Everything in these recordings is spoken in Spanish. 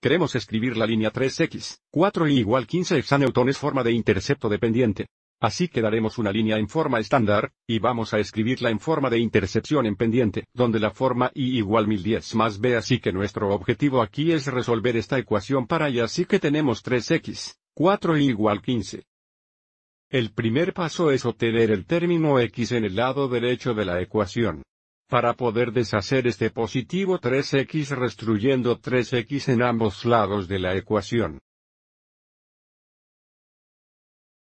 Queremos escribir la línea 3x, 4 y igual 15 es forma de intercepto dependiente. Así que daremos una línea en forma estándar, y vamos a escribirla en forma de intercepción en pendiente, donde la forma y igual 1010 más b así que nuestro objetivo aquí es resolver esta ecuación para y así que tenemos 3x, 4 y igual 15. El primer paso es obtener el término x en el lado derecho de la ecuación. Para poder deshacer este positivo 3x restruyendo 3x en ambos lados de la ecuación.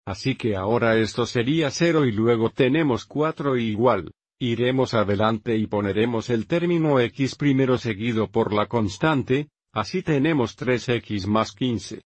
Así que ahora esto sería 0 y luego tenemos 4 igual. Iremos adelante y poneremos el término x primero seguido por la constante, así tenemos 3x más 15.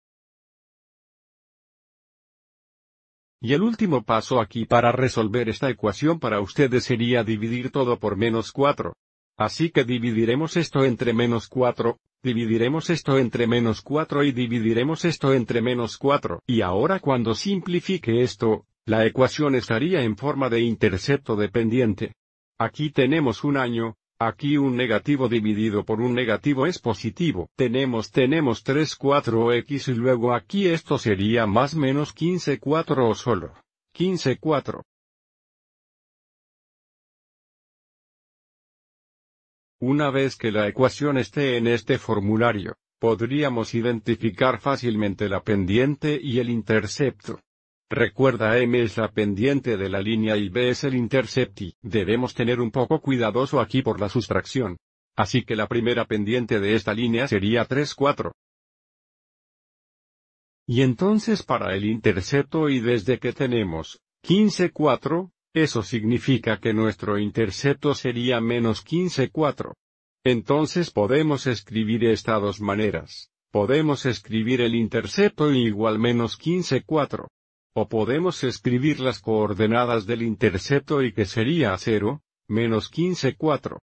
Y el último paso aquí para resolver esta ecuación para ustedes sería dividir todo por menos 4. Así que dividiremos esto entre menos 4, dividiremos esto entre menos 4 y dividiremos esto entre menos 4. Y ahora cuando simplifique esto, la ecuación estaría en forma de intercepto dependiente. Aquí tenemos un año, Aquí un negativo dividido por un negativo es positivo. Tenemos tenemos 3 4x y luego aquí esto sería más menos 15 4 o solo. 15 4. Una vez que la ecuación esté en este formulario, podríamos identificar fácilmente la pendiente y el intercepto. Recuerda M es la pendiente de la línea y B es el intercepti. Debemos tener un poco cuidadoso aquí por la sustracción. Así que la primera pendiente de esta línea sería 3-4. Y entonces para el intercepto y desde que tenemos 15-4, eso significa que nuestro intercepto sería menos 15-4. Entonces podemos escribir estas dos maneras. Podemos escribir el intercepto igual menos 15-4. O podemos escribir las coordenadas del intercepto y que sería 0, menos 15 4.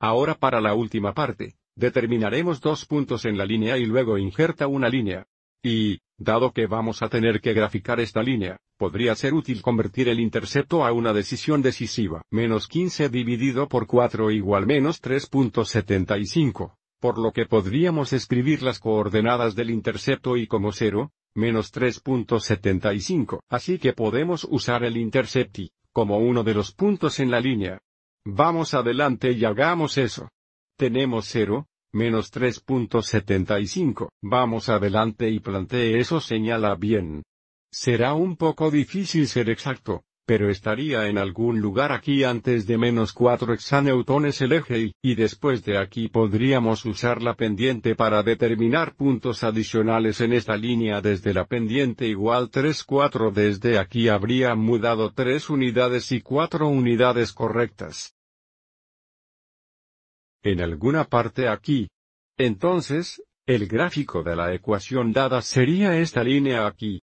Ahora para la última parte, determinaremos dos puntos en la línea y luego injerta una línea. Y, dado que vamos a tener que graficar esta línea, podría ser útil convertir el intercepto a una decisión decisiva. Menos 15 dividido por 4 igual menos 3.75 por lo que podríamos escribir las coordenadas del intercepto y como 0, menos 3.75. Así que podemos usar el intercepti, como uno de los puntos en la línea. Vamos adelante y hagamos eso. Tenemos 0, menos 3.75. Vamos adelante y plantee eso señala bien. Será un poco difícil ser exacto, pero estaría en algún lugar aquí antes de menos 4 exaneutones el eje y, y después de aquí podríamos usar la pendiente para determinar puntos adicionales en esta línea desde la pendiente igual 3 4 desde aquí habría mudado 3 unidades y 4 unidades correctas. En alguna parte aquí. Entonces, el gráfico de la ecuación dada sería esta línea aquí.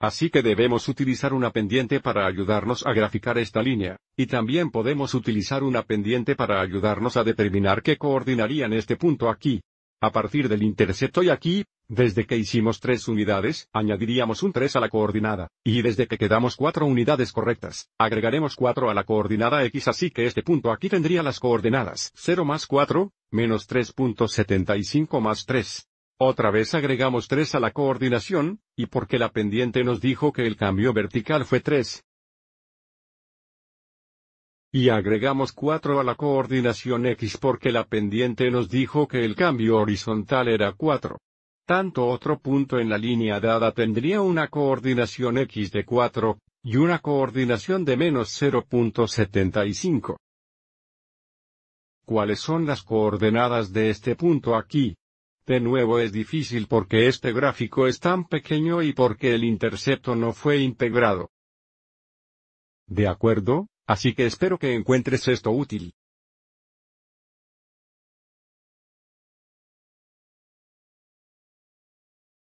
Así que debemos utilizar una pendiente para ayudarnos a graficar esta línea, y también podemos utilizar una pendiente para ayudarnos a determinar qué coordinarían este punto aquí. A partir del intercepto y aquí, desde que hicimos tres unidades, añadiríamos un 3 a la coordinada, y desde que quedamos cuatro unidades correctas, agregaremos 4 a la coordinada x así que este punto aquí tendría las coordenadas 0 más 4, menos 3.75 más 3. Otra vez agregamos 3 a la coordinación, y porque la pendiente nos dijo que el cambio vertical fue 3. Y agregamos 4 a la coordinación X porque la pendiente nos dijo que el cambio horizontal era 4. Tanto otro punto en la línea dada tendría una coordinación X de 4, y una coordinación de menos 0.75. ¿Cuáles son las coordenadas de este punto aquí? De nuevo es difícil porque este gráfico es tan pequeño y porque el intercepto no fue integrado. De acuerdo, así que espero que encuentres esto útil.